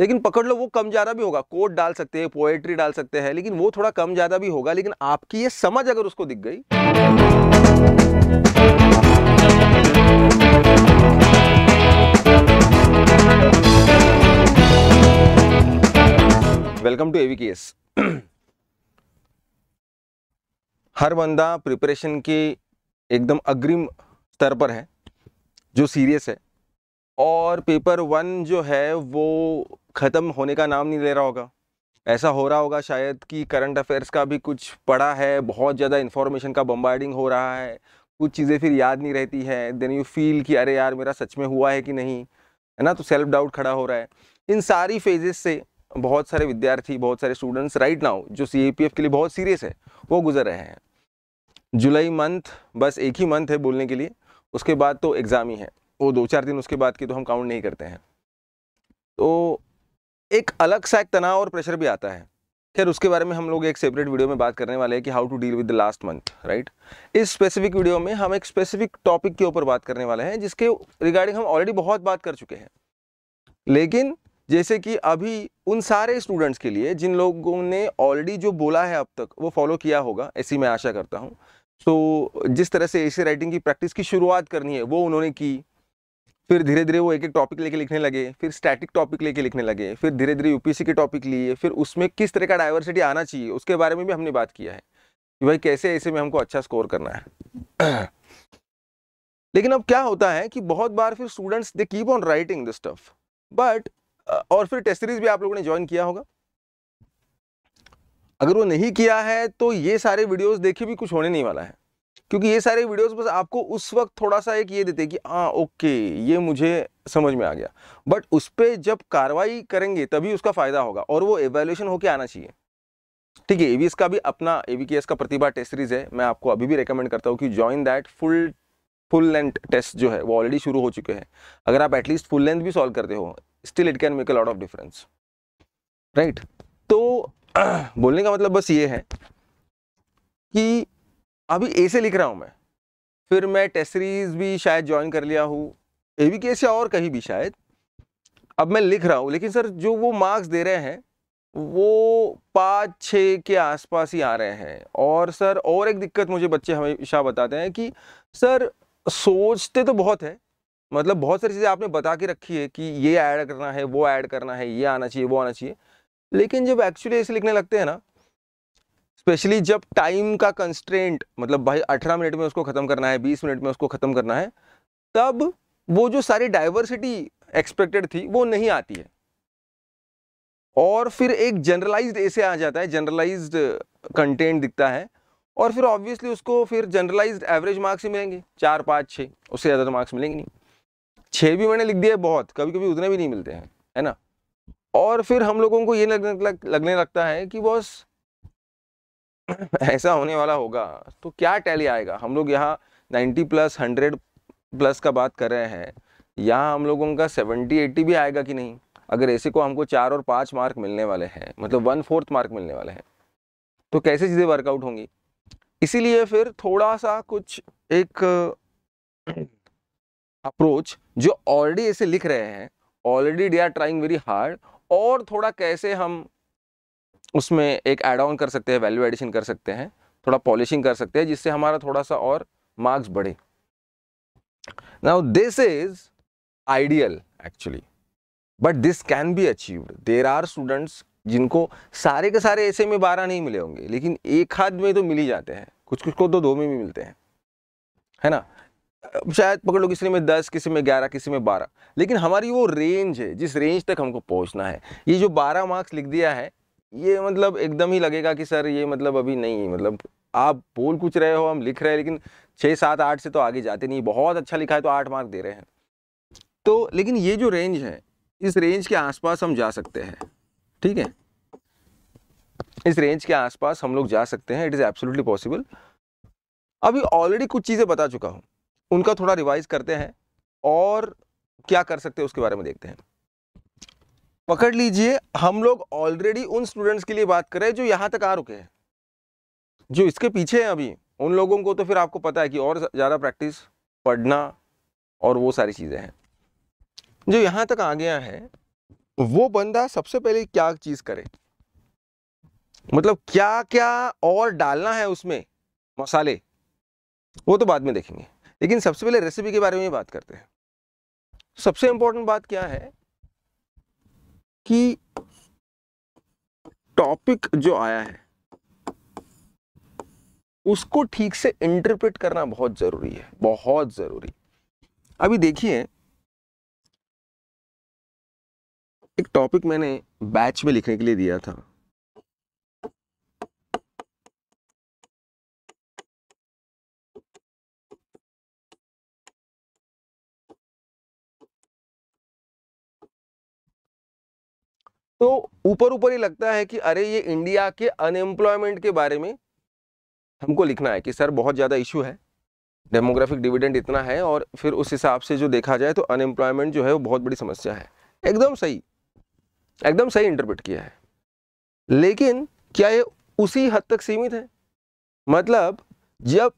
लेकिन पकड़ लो वो कम ज़्यादा भी होगा कोट डाल सकते हैं पोएट्री डाल सकते हैं लेकिन वो थोड़ा कम ज़्यादा भी होगा लेकिन आपकी ये समझ अगर उसको दिख गई वेलकम टू एवी केस हर बंदा प्रिपरेशन के एकदम अग्रिम स्तर पर है जो सीरियस है और पेपर वन जो है वो ख़त्म होने का नाम नहीं ले रहा होगा ऐसा हो रहा होगा शायद कि करंट अफेयर्स का भी कुछ पड़ा है बहुत ज़्यादा इन्फॉर्मेशन का बम्बार्डिंग हो रहा है कुछ चीज़ें फिर याद नहीं रहती है देन यू फील कि अरे यार मेरा सच में हुआ है कि नहीं है ना तो सेल्फ डाउट खड़ा हो रहा है इन सारी फेजेस से बहुत सारे विद्यार्थी बहुत सारे स्टूडेंट्स राइट नाउ जो सी के लिए बहुत सीरियस है वो गुजर रहे हैं जुलाई मंथ बस एक ही मंथ है बोलने के लिए उसके बाद तो एग्ज़ाम ही है वो दो चार दिन उसके बाद की तो हम काउंट नहीं करते हैं तो एक अलग सा एक तनाव और प्रेशर भी आता है खैर उसके बारे में हम लोग एक सेपरेट वीडियो में बात करने वाले हैं कि how to deal with the last month right इस स्पेसिफिक वीडियो में हम एक स्पेसिफिक टॉपिक के ऊपर बात करने वाले हैं जिसके रिगार्डिंग हम ऑलरेडी बहुत बात कर चुके हैं लेकिन जैसे कि अभी उन सारे स्टूडेंट्स के लिए जिन लोगों ने ऑलरेडी जो बोला है अब तक वो फॉलो किया होगा ऐसी मैं आशा करता हूँ तो जिस तरह से एसी राइटिंग की प्रैक्टिस की शुरुआत करनी है वो उन्होंने की फिर धीरे धीरे वो एक एक टॉपिक लेके लिखने लगे फिर स्टैटिक टॉपिक लेके लिखने लगे फिर धीरे धीरे यूपीएससी के टॉपिक लिए फिर उसमें किस तरह का डाइवर्सिटी आना चाहिए उसके बारे में भी हमने बात किया है कि भाई कैसे ऐसे में हमको अच्छा स्कोर करना है लेकिन अब क्या होता है कि बहुत बार फिर students they keep on writing this stuff but और फिर टेस्ट सीरीज भी आप लोगों ने ज्वाइन किया होगा अगर वो नहीं किया है तो ये सारे वीडियोज देखे भी कुछ होने नहीं वाला है क्योंकि ये सारे वीडियोस बस आपको उस वक्त थोड़ा सा एक ये देते कि हाँ ओके ये मुझे समझ में आ गया बट उस पर जब कार्रवाई करेंगे तभी उसका फ़ायदा होगा और वो एवेल्यूशन होकर आना चाहिए ठीक है एवीएस का भी अपना एवीकेएस का प्रतिभा टेस्ट सीरीज है मैं आपको अभी भी रिकमेंड करता हूँ कि join that full full length test जो है वो ऑलरेडी शुरू हो चुके हैं अगर आप एटलीस्ट फुल लेंथ भी सॉल्व करते हो still it can make a lot of difference right तो बोलने का मतलब बस ये है कि अभी ए से लिख रहा हूँ मैं फिर मैं टेस्ट सीरीज भी शायद ज्वाइन कर लिया हूँ ए बी के से और कहीं भी शायद अब मैं लिख रहा हूँ लेकिन सर जो वो मार्क्स दे रहे हैं वो पाँच छः के आसपास ही आ रहे हैं और सर और एक दिक्कत मुझे बच्चे हमेशा बताते हैं कि सर सोचते तो बहुत है मतलब बहुत सारी चीज़ें आपने बता के रखी है कि ये ऐड करना है वो ऐड करना है ये आना चाहिए वो आना चाहिए लेकिन जब एक्चुअली ऐसे लिखने लगते हैं ना स्पेशली जब टाइम का कंस्ट्रेंट मतलब भाई 18 मिनट में उसको ख़त्म करना है 20 मिनट में उसको ख़त्म करना है तब वो जो सारी डाइवर्सिटी एक्सपेक्टेड थी वो नहीं आती है और फिर एक जनरलाइज्ड ऐसे आ जाता है जनरलाइज्ड कंटेंट दिखता है और फिर ऑब्वियसली उसको फिर जनरलाइज्ड एवरेज मार्क्स ही मिलेंगे चार पाँच छः उससे ज़्यादा तो मार्क्स मिलेंगे नहीं छः भी मैंने लिख दिया बहुत कभी कभी उतने भी नहीं मिलते हैं है ना और फिर हम लोगों को ये लगने लगने लगता है कि बॉस ऐसा होने वाला होगा तो क्या टैली आएगा हम लोग यहाँ 90 प्लस 100 प्लस का बात कर रहे हैं यहाँ हम लोगों का 70 80 भी आएगा कि नहीं अगर ऐसे को हमको चार और पाँच मार्क मिलने वाले हैं मतलब वन फोर्थ मार्क मिलने वाले हैं तो कैसे चीज़ें वर्कआउट होंगी इसीलिए फिर थोड़ा सा कुछ एक अप्रोच जो ऑलरेडी ऐसे लिख रहे हैं already they are trying very hard और थोड़ा कैसे हम उसमें एक एड ऑन कर सकते हैं वैल्यू एडिशन कर सकते हैं थोड़ा पॉलिशिंग कर सकते हैं जिससे हमारा थोड़ा सा और मार्क्स बढ़े now this is ideal actually but this can be achieved there are students जिनको सारे के सारे ऐसे में बारह नहीं मिले होंगे लेकिन एक हाथ में तो मिल ही जाते हैं कुछ कुछ को तो दो में भी मिलते हैं है ना शायद पकड़ लो किसी में दस किसी में ग्यारह किसी में बारह लेकिन हमारी वो रेंज है जिस रेंज तक हमको पहुंचना है ये जो बारह मार्क्स लिख दिया है ये मतलब एकदम ही लगेगा कि सर ये मतलब अभी नहीं मतलब आप बोल कुछ रहे हो हम लिख रहे हैं लेकिन छः सात आठ से तो आगे जाते नहीं बहुत अच्छा लिखा है तो आठ मार्क दे रहे हैं तो लेकिन ये जो रेंज है इस रेंज के आसपास हम जा सकते हैं ठीक है इस रेंज के आसपास हम लोग जा सकते हैं इट इज़ एब्सोल्युटली पॉसिबल अभी ऑलरेडी कुछ चीज़ें बता चुका हूँ उनका थोड़ा रिवाइज करते हैं और क्या कर सकते हैं उसके बारे में देखते हैं पकड़ लीजिए हम लोग ऑलरेडी उन स्टूडेंट्स के लिए बात कर रहे हैं जो यहाँ तक आ रुके हैं जो इसके पीछे हैं अभी उन लोगों को तो फिर आपको पता है कि और ज़्यादा प्रैक्टिस पढ़ना और वो सारी चीज़ें हैं जो यहाँ तक आ गया है वो बंदा सबसे पहले क्या चीज़ करे मतलब क्या क्या और डालना है उसमें मसाले वो तो बाद में देखेंगे लेकिन सबसे पहले रेसिपी के बारे में बात करते हैं सबसे इंपॉर्टेंट बात क्या है कि टॉपिक जो आया है उसको ठीक से इंटरप्रेट करना बहुत जरूरी है बहुत जरूरी अभी देखिए एक टॉपिक मैंने बैच में लिखने के लिए दिया था तो ऊपर ऊपर ही लगता है कि अरे ये इंडिया के अनएम्प्लॉयमेंट के बारे में हमको लिखना है कि सर बहुत ज़्यादा इशू है डेमोग्राफिक डिविडेंड इतना है और फिर उस हिसाब से जो देखा जाए तो अनएम्प्लॉयमेंट जो है वो बहुत बड़ी समस्या है एकदम सही एकदम सही इंटरप्रेट किया है लेकिन क्या ये उसी हद तक सीमित है मतलब जब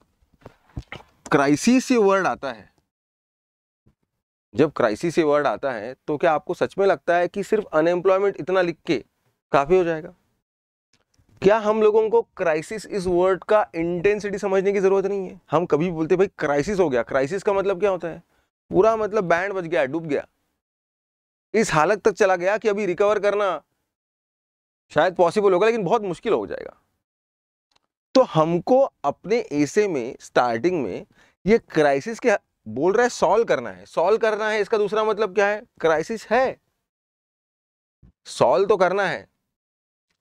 क्राइसिस ये वर्ड आता है जब क्राइसिस ये वर्ड आता है तो क्या आपको सच में लगता है कि सिर्फ अनएम्प्लॉयमेंट इतना लिख के काफ़ी हो जाएगा क्या हम लोगों को क्राइसिस इस वर्ड का इंटेंसिटी समझने की ज़रूरत नहीं है हम कभी बोलते भाई क्राइसिस हो गया क्राइसिस का मतलब क्या होता है पूरा मतलब बैंड बज गया डूब गया इस हालत तक चला गया कि अभी रिकवर करना शायद पॉसिबल होगा लेकिन बहुत मुश्किल हो जाएगा तो हमको अपने ऐसे में स्टार्टिंग में ये क्राइसिस के बोल रहा है सॉल्व करना है सॉल्व करना है इसका दूसरा मतलब क्या है क्राइसिस है सॉल्व तो करना है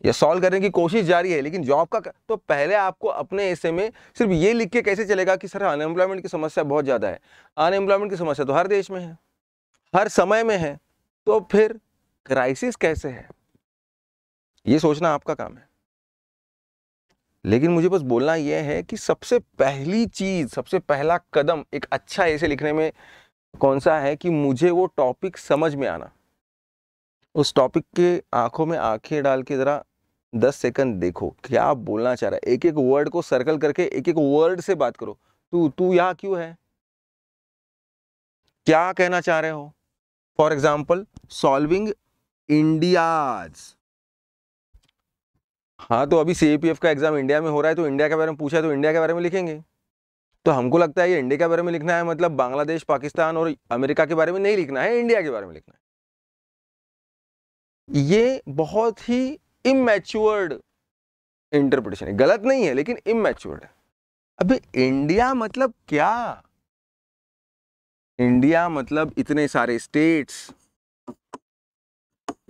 या सॉल्व करने की कोशिश जारी है लेकिन जॉब का तो पहले आपको अपने ऐसे में सिर्फ ये लिख के कैसे चलेगा कि सर अनएम्प्लॉयमेंट की समस्या बहुत ज़्यादा है अनएम्प्लॉयमेंट की समस्या तो हर देश में है हर समय में है तो फिर क्राइसिस कैसे है ये सोचना आपका काम है लेकिन मुझे बस बोलना यह है कि सबसे पहली चीज़ सबसे पहला कदम एक अच्छा ऐसे लिखने में कौन सा है कि मुझे वो टॉपिक समझ में आना उस टॉपिक के आंखों में आंखें डाल के ज़रा दस सेकंड देखो क्या बोलना चाह रहा है एक एक वर्ड को सर्कल करके एक एक वर्ड से बात करो तू तू यहाँ क्यों है क्या कहना चाह रहे हो फॉर एग्जाम्पल सॉल्विंग इंडियाज़ हाँ तो अभी सी का एग्ज़ाम इंडिया में हो रहा है तो इंडिया के बारे में पूछा है तो इंडिया के बारे में लिखेंगे तो हमको लगता है ये इंडिया के बारे में लिखना है मतलब बांग्लादेश पाकिस्तान और अमेरिका के बारे में नहीं लिखना है इंडिया के बारे में लिखना है ये बहुत ही इमेच्योर्ड इंटरप्रिटेशन है गलत नहीं है लेकिन इमेच्योर्ड है अभी इंडिया मतलब क्या इंडिया मतलब इतने सारे स्टेट्स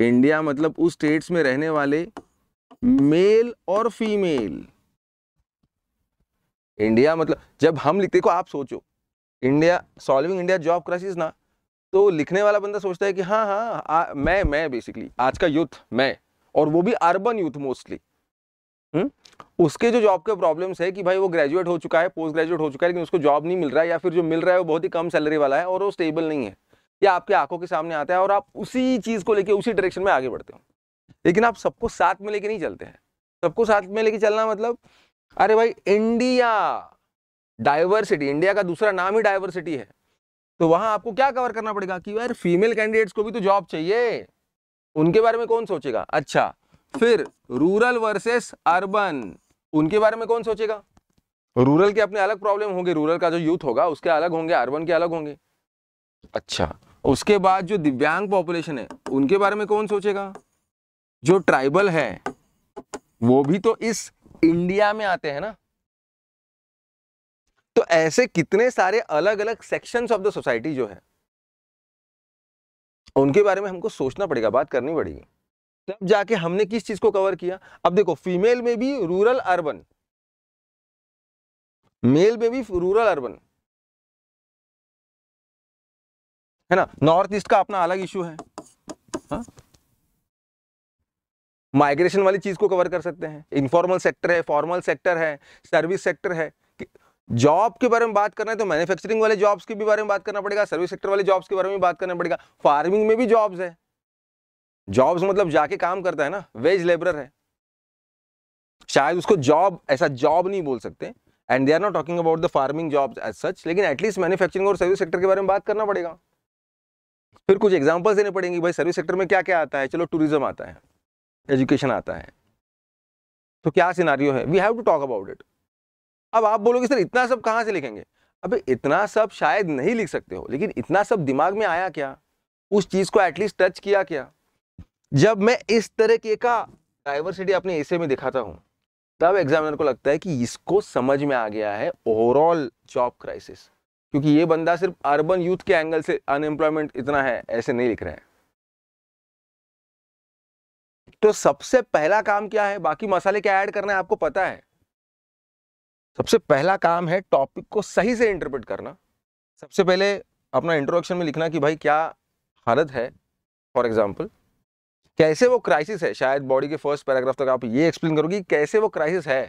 इंडिया मतलब उस स्टेट्स में रहने वाले मेल और फीमेल इंडिया मतलब जब हम लिखते को आप सोचो India solving India job crisis ना तो लिखने वाला बंदा सोचता है कि हाँ हाँ आ, मैं मैं बेसिकली आज का यूथ मैं और वो भी अर्बन यूथ मोस्टली उसके जो जॉब के प्रॉब्लम्स है कि भाई वो ग्रेजुएट हो चुका है पोस्ट ग्रेजुएट हो चुका है लेकिन उसको जॉब नहीं मिल रहा है या फिर जो मिल रहा है वो बहुत ही कम सैलरी वाला है और वो स्टेबल नहीं है या आपके आंखों के सामने आता है और आप उसी चीज़ को लेकर उसी डायरेक्शन में आगे बढ़ते हो लेकिन आप सबको साथ में लेके नहीं चलते हैं सबको साथ में लेके चलना मतलब अरे भाई इंडिया डाइवर्सिटी इंडिया का दूसरा नाम ही डाइवर्सिटी है तो वहां आपको क्या कवर करना पड़ेगा कि यार फीमेल कैंडिडेट्स को भी तो जॉब चाहिए उनके बारे में कौन सोचेगा अच्छा फिर रूरल वर्सेस अर्बन उनके बारे में कौन सोचेगा रूरल के अपने अलग प्रॉब्लम होंगे रूरल का जो यूथ होगा उसके अलग होंगे अर्बन के अलग होंगे अच्छा उसके बाद जो दिव्यांग पॉपुलेशन है उनके बारे में कौन सोचेगा जो ट्राइबल है वो भी तो इस इंडिया में आते हैं ना तो ऐसे कितने सारे अलग अलग सेक्शंस ऑफ द सोसाइटी जो है उनके बारे में हमको सोचना पड़ेगा बात करनी पड़ेगी तब जाके हमने किस चीज को कवर किया अब देखो फीमेल में भी रूरल अर्बन मेल में भी रूरल अर्बन है ना नॉर्थ ईस्ट का अपना अलग इशू है हा? माइग्रेशन वाली चीज़ को कवर कर सकते हैं इनफॉर्मल सेक्टर है फॉर्मल सेक्टर है सर्विस सेक्टर है जॉब के बारे में बात करना है तो मैन्युफैक्चरिंग वाले जॉब्स के भी बारे में बात करना पड़ेगा सर्विस सेक्टर वाले जॉब्स के बारे में बात करना पड़ेगा फार्मिंग में भी जॉब्स है जॉब्स मतलब जाके काम करता है ना वेज लेबर है शायद उसको जॉब ऐसा जॉब नहीं बोल सकते and they are not talking about the farming jobs as such लेकिन एटलीस्ट मैन्युफैक्चरिंग और सर्विस सेक्टर के बारे में बात करना पड़ेगा फिर कुछ एग्जाम्पल्स देने पड़ेंगे भाई सर्विस सेक्टर में क्या क्या आता है चलो टूरिज्म आता है एजुकेशन आता है तो क्या सिनारियो है we have to talk about it अब आप बोलोगे सर इतना सब कहाँ से लिखेंगे अबे इतना सब शायद नहीं लिख सकते हो लेकिन इतना सब दिमाग में आया क्या उस चीज़ को एटलीस्ट टच किया क्या जब मैं इस तरह का डाइवर्सिटी अपने ऐसे में दिखाता हूँ तब एग्जामिनर को लगता है कि इसको समझ में आ गया है ओवरऑल जॉब क्राइसिस क्योंकि ये बंदा सिर्फ अर्बन यूथ के एंगल से अनएम्प्लॉयमेंट इतना है ऐसे नहीं लिख रहे हैं तो सबसे पहला काम क्या है बाकी मसाले क्या ऐड करना है आपको पता है सबसे पहला काम है टॉपिक को सही से इंटरप्रेट करना सबसे पहले अपना इंट्रोडक्शन में लिखना कि भाई क्या हालत है फॉर एग्जाम्पल कैसे वो क्राइसिस है शायद बॉडी के फर्स्ट पैराग्राफ तक आप ये एक्सप्लेन करोगे कैसे वो क्राइसिस है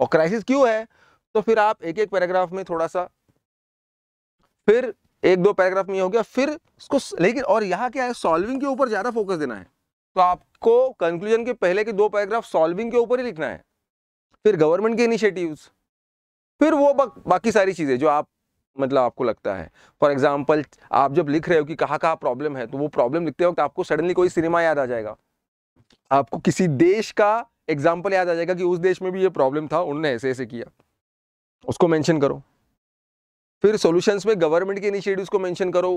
और क्राइसिस क्यों है तो फिर आप एक एक पैराग्राफ में थोड़ा सा फिर एक दो पैराग्राफ में हो गया फिर उसको लेकिन और यहाँ क्या है सॉल्विंग के ऊपर ज़्यादा फोकस देना है तो आपको कंक्लूजन के पहले के दो पैराग्राफ सॉल्विंग के ऊपर ही लिखना है फिर गवर्नमेंट के इनिशिएटिव्स फिर वो बा, बाकी सारी चीज़ें जो आप मतलब आपको लगता है फॉर एग्जाम्पल आप जब लिख रहे हो कि कहाँ कहाँ प्रॉब्लम है तो वो प्रॉब्लम लिखते वक्त आपको सडनली कोई सिनेमा याद आ जाएगा आपको किसी देश का एग्जाम्पल याद आ जाएगा कि उस देश में भी ये प्रॉब्लम था उन्होंने ऐसे ऐसे किया उसको मेंशन करो फिर सॉल्यूशंस में गवर्नमेंट के इनिशिएटिव्स को मेंशन करो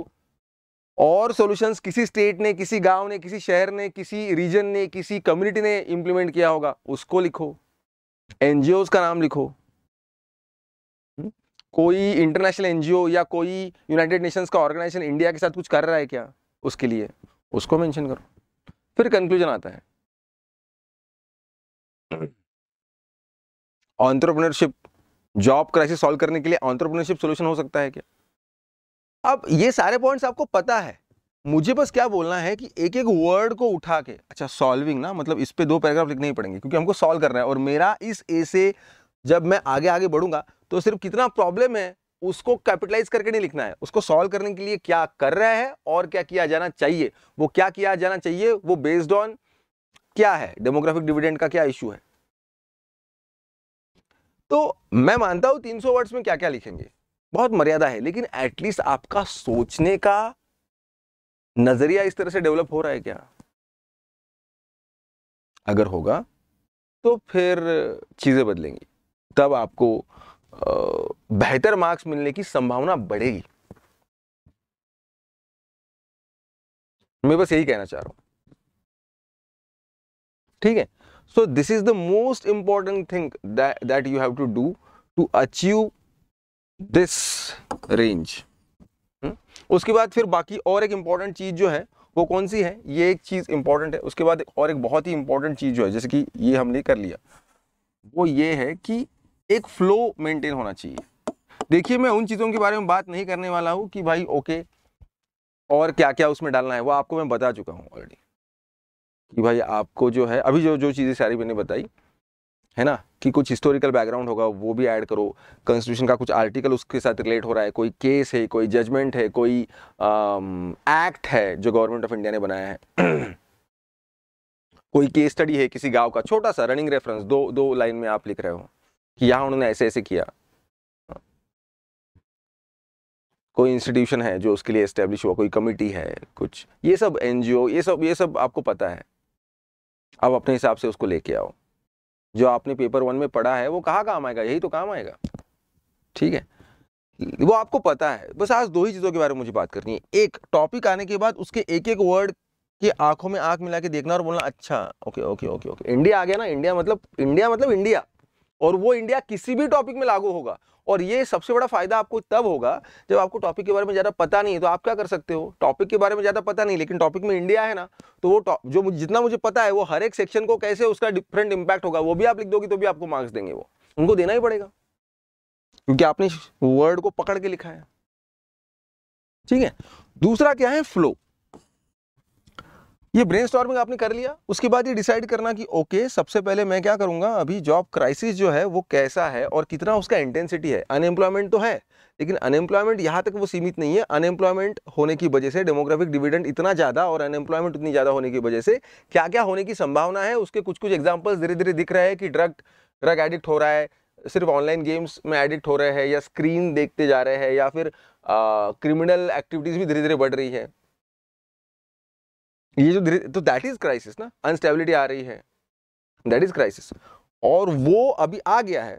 और सॉल्यूशंस किसी स्टेट ने किसी गांव ने किसी शहर ने किसी रीजन ने किसी कम्युनिटी ने इंप्लीमेंट किया होगा उसको लिखो एनजीओ का नाम लिखो हम्म? कोई इंटरनेशनल एनजीओ या कोई यूनाइटेड नेशंस का ऑर्गेनाइजेशन इंडिया के साथ कुछ कर रहा है क्या उसके लिए उसको मैंशन करो फिर कंक्लूजन आता है ऑन्ट्रप्रनरशिप जॉब क्राइसिस सॉल्व करने के लिए ऑन्ट्रप्रनरशिप सोल्यूशन हो सकता है क्या अब ये सारे पॉइंट्स आपको पता है मुझे बस क्या बोलना है कि एक एक वर्ड को उठा के अच्छा सॉल्विंग ना मतलब इस पर दो पैराग्राफ लिखने ही पड़ेंगे क्योंकि हमको सॉल्व करना है और मेरा इस ए से जब मैं आगे आगे बढ़ूंगा तो सिर्फ कितना प्रॉब्लम है उसको कैपिटलाइज करके नहीं लिखना है उसको सॉल्व करने के लिए क्या कर रहा है और क्या किया जाना चाहिए वो क्या किया जाना चाहिए वो बेस्ड ऑन क्या है डेमोग्राफिक डिविडेंड का क्या इश्यू है तो मैं मानता हूं 300 वर्ड्स में क्या क्या लिखेंगे बहुत मर्यादा है लेकिन एटलीस्ट आपका सोचने का नजरिया इस तरह से डेवलप हो रहा है क्या अगर होगा तो फिर चीज़ें बदलेंगी तब आपको बेहतर मार्क्स मिलने की संभावना बढ़ेगी मैं बस यही कहना चाह रहा हूं ठीक है so this is the most important thing that you have to do to achieve this range hmm. उसके बाद फिर बाकी और एक इम्पॉर्टेंट चीज़ जो है वो कौन सी है ये एक चीज़ इंपॉर्टेंट है उसके बाद और एक बहुत ही इंपॉर्टेंट चीज़ जो है जैसे कि ये हमने कर लिया वो ये है कि एक फ्लो मेंटेन होना चाहिए देखिए मैं उन चीज़ों के बारे में बात नहीं करने वाला हूं कि भाई ओके और क्या क्या उसमें डालना है वो आपको मैं बता चुका हूँ ऑलरेडी कि भाई आपको जो है अभी जो जो चीज़ें सारी मैंने बताई है ना कि कुछ हिस्टोरिकल बैकग्राउंड होगा वो भी ऐड करो कॉन्स्टिट्यूशन का कुछ आर्टिकल उसके साथ रिलेट हो रहा है कोई केस है कोई जजमेंट है कोई एक्ट um, है जो गवर्नमेंट ऑफ इंडिया ने बनाया है कोई केस स्टडी है किसी गांव का छोटा सा रनिंग रेफरेंस दो दो लाइन में आप लिख रहे हो कि यहाँ उन्होंने ऐसे ऐसे किया कोई इंस्टीट्यूशन है जो उसके लिए इस्टेब्लिश हुआ कोई कमिटी है कुछ ये सब एनजीओ ये सब ये सब आपको पता है अब अपने हिसाब से उसको लेके आओ जो आपने पेपर वन में पढ़ा है वो कहाँ काम आएगा यही तो काम आएगा ठीक है वो आपको पता है बस आज दो ही चीज़ों के बारे में मुझे बात करनी है एक टॉपिक आने के बाद उसके एक एक वर्ड की आंखों में आंख मिला के देखना और बोलना अच्छा okay okay okay okay India आ गया ना इंडिया मतलब इंडिया मतलब इंडिया और वो इंडिया किसी भी टॉपिक में लागू होगा और ये सबसे बड़ा फायदा आपको तब होगा जब आपको टॉपिक के बारे में ज़्यादा पता नहीं है तो आप क्या कर सकते हो टॉपिक के बारे में ज़्यादा पता नहीं लेकिन टॉपिक में इंडिया है ना तो वो जो जितना मुझे पता है वो हर एक सेक्शन को कैसे उसका डिफरेंट इंपैक्ट होगा वो भी आप लिख दोगे तो भी आपको मार्क्स देंगे वो उनको देना ही पड़ेगा क्योंकि आपने वर्ड को पकड़ के लिखा है ठीक है दूसरा क्या है फ्लो ये ब्रेन आपने कर लिया उसके बाद ये डिसाइड करना कि ओके सबसे पहले मैं क्या करूँगा अभी जॉब क्राइसिस जो है वो कैसा है और कितना उसका इंटेंसिटी है अनएम्प्लॉयमेंट तो है लेकिन अनएम्प्लॉयमेंट यहाँ तक वो सीमित नहीं है अनएम्प्लॉयमेंट होने की वजह से डेमोग्राफिक डिविडेंड इतना ज़्यादा और अनएम्प्लॉयमेंट उतनी ज़्यादा होने की वजह से क्या क्या होने की संभावना है उसके कुछ कुछ एग्जाम्पल्स धीरे धीरे दिख रहे हैं कि ड्रग ड्रग एडिक्ट हो रहा है सिर्फ ऑनलाइन गेम्स में एडिक्ट हो रहे हैं या स्क्रीन देखते जा रहे हैं या फिर क्रिमिनल एक्टिविटीज़ भी धीरे धीरे बढ़ रही है ये जो तो दैट इज क्राइसिस ना अनस्टेबिलिटी आ रही है दैट इज क्राइसिस और वो अभी आ गया है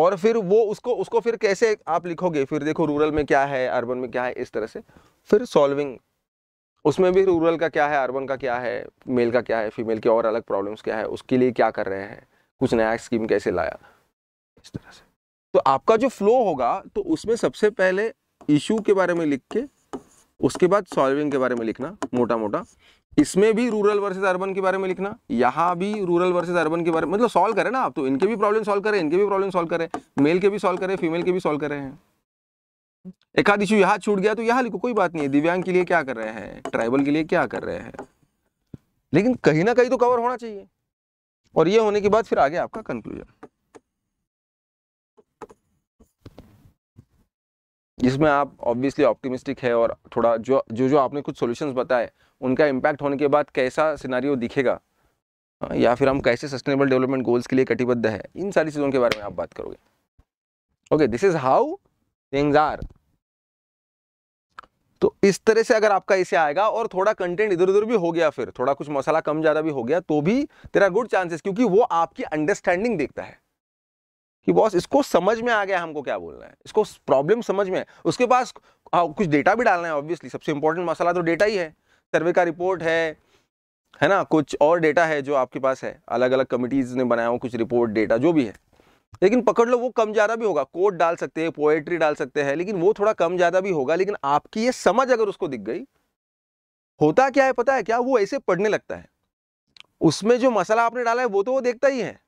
और फिर वो उसको उसको फिर कैसे आप लिखोगे फिर देखो रूरल में क्या है अर्बन में क्या है इस तरह से फिर सॉल्विंग उसमें भी रूरल का क्या है अर्बन का क्या है मेल का क्या है फीमेल के और अलग प्रॉब्लम्स क्या है उसके लिए क्या कर रहे हैं कुछ नया स्कीम कैसे लाया इस तरह से तो आपका जो फ्लो होगा तो उसमें सबसे पहले इशू के बारे में लिख के उसके बाद सॉल्विंग के बारे में लिखना मोटा मोटा इसमें भी रूरल वर्सेस अर्बन के बारे में लिखना यहाँ भी रूरल वर्सेस अर्बन के बारे में मतलब सॉल्व करें ना आप तो इनके भी प्रॉब्लम सॉल्व करें इनके भी प्रॉब्लम सॉल्व करें मेल के भी सॉल्व करें फीमेल के भी सॉल्व करें हैं एक आध इशू यहाँ छूट गया तो यहाँ लिखो कोई बात नहीं है दिव्यांग के लिए क्या कर रहे हैं ट्राइबल के लिए क्या कर रहे हैं लेकिन कहीं ना कहीं तो कवर होना चाहिए और ये होने के बाद फिर आगे आपका कंक्लूजन जिसमें आप ऑब्वियसली ऑप्टिमिस्टिक है और थोड़ा जो जो जो आपने कुछ सॉल्यूशंस बताए उनका इम्पैक्ट होने के बाद कैसा सिनारियो दिखेगा हाँ, या फिर हम कैसे सस्टेनेबल डेवलपमेंट गोल्स के लिए कटिबद्ध है इन सारी चीज़ों के बारे में आप बात करोगे okay this is how things are तो इस तरह से अगर आपका इसे आएगा और थोड़ा कंटेंट इधर उधर भी हो गया फिर थोड़ा कुछ मसाला कम ज़्यादा भी हो गया तो भी तेरा गुड चांसेस क्योंकि वो आपकी अंडरस्टैंडिंग देखता है कि बॉस इसको समझ में आ गया हमको क्या बोलना है इसको प्रॉब्लम समझ में है उसके पास कुछ डेटा भी डालना है ऑब्वियसली सबसे इंपॉर्टेंट मसाला तो डेटा ही है सर्वे का रिपोर्ट है है ना कुछ और डेटा है जो आपके पास है अलग अलग कमिटीज़ ने बनाया हो कुछ रिपोर्ट डेटा जो भी है लेकिन पकड़ लो वो कम ज़्यादा भी होगा कोड डाल सकते हैं पोएट्री डाल सकते हैं लेकिन वो थोड़ा कम ज़्यादा भी होगा लेकिन आपकी ये समझ अगर उसको दिख गई होता क्या है पता है क्या वो ऐसे पढ़ने लगता है उसमें जो मसाला आपने डाला है वो तो वो देखता ही है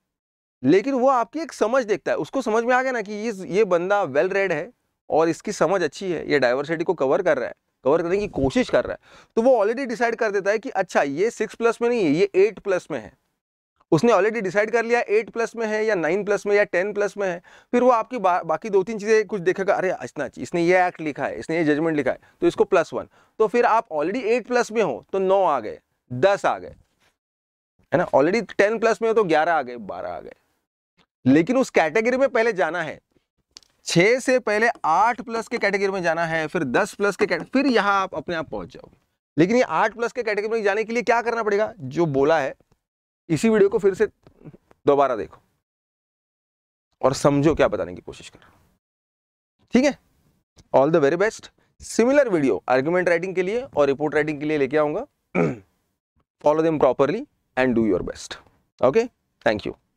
लेकिन वो आपकी एक समझ देखता है उसको समझ में आ गया ना कि ये ये बंदा वेल रेड है और इसकी समझ अच्छी है ये डाइवर्सिटी को कवर कर रहा है कवर करने की कोशिश कर रहा है तो वो ऑलरेडी डिसाइड कर देता है कि अच्छा ये सिक्स प्लस में नहीं है ये एट प्लस में है उसने ऑलरेडी डिसाइड कर लिया एट प्लस में है या नाइन प्लस में या टेन प्लस में है फिर वो आपकी बा, बाकी दो तीन चीज़ें कुछ देखेगा अरे अच्छा इसने ये एक्ट लिखा है इसने ये जजमेंट लिखा है तो इसको प्लस वन तो फिर आप ऑलरेडी एट प्लस में हो तो नौ आ गए दस आ गए है ना ऑलरेडी टेन प्लस में हो तो ग्यारह आ गए बारह आ गए लेकिन उस कैटेगरी में पहले जाना है छह से पहले आठ प्लस के कैटेगरी में जाना है फिर दस प्लस के फिर यहां आप अपने आप पहुंच जाओगे लेकिन ये आठ प्लस के कैटेगरी में जाने के लिए क्या करना पड़ेगा जो बोला है इसी वीडियो को फिर से दोबारा देखो और समझो क्या बताने की कोशिश करो ठीक है all the very best similar video argument writing के लिए और रिपोर्ट राइटिंग के लिए लेके आऊंगा follow them properly and do your best okay thank you